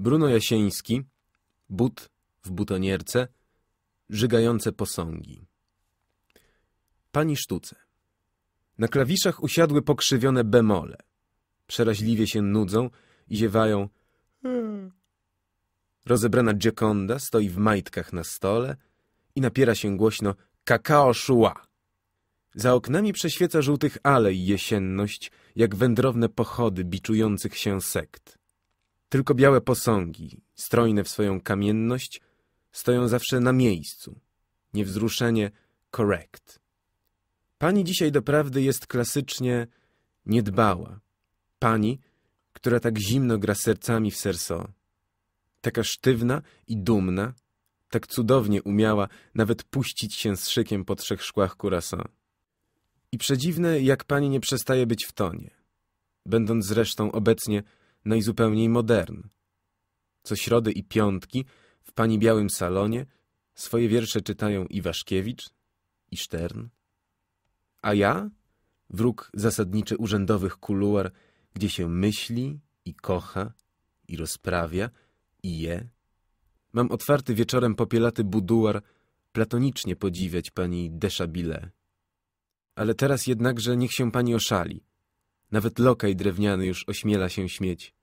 Bruno Jasieński, but w butonierce, żygające posągi. Pani sztuce. Na klawiszach usiadły pokrzywione bemole. Przeraźliwie się nudzą i ziewają. Hmm. Rozebrana Gioconda stoi w majtkach na stole i napiera się głośno kakao szła. Za oknami prześwieca żółtych alej jesienność, jak wędrowne pochody biczujących się sekt. Tylko białe posągi, strojne w swoją kamienność, stoją zawsze na miejscu. Niewzruszenie correct. Pani dzisiaj doprawdy jest klasycznie niedbała. Pani, która tak zimno gra sercami w serso. Taka sztywna i dumna, tak cudownie umiała nawet puścić się z szykiem po trzech szkłach kurasa. I przedziwne, jak pani nie przestaje być w tonie, będąc zresztą obecnie najzupełniej no modern. Co środy i piątki w pani białym salonie swoje wiersze czytają Iwaszkiewicz i Stern. A ja, wróg zasadniczy urzędowych kuluar, gdzie się myśli i kocha i rozprawia i je, mam otwarty wieczorem popielaty buduar platonicznie podziwiać pani Deschabillet. Ale teraz jednakże niech się pani oszali – nawet lokaj drewniany już ośmiela się śmieć.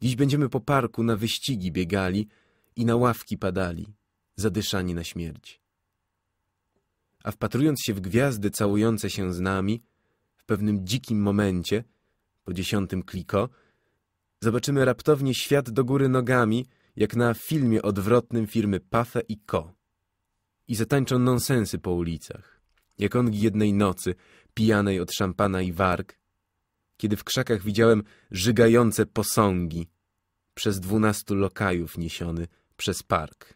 Dziś będziemy po parku na wyścigi biegali i na ławki padali, zadyszani na śmierć. A wpatrując się w gwiazdy całujące się z nami, w pewnym dzikim momencie, po dziesiątym kliko, zobaczymy raptownie świat do góry nogami, jak na filmie odwrotnym firmy Pafe i Co. I zatańczą nonsensy po ulicach, jak ongi jednej nocy, pijanej od szampana i warg, kiedy w krzakach widziałem żygające posągi przez dwunastu lokajów niesiony przez park.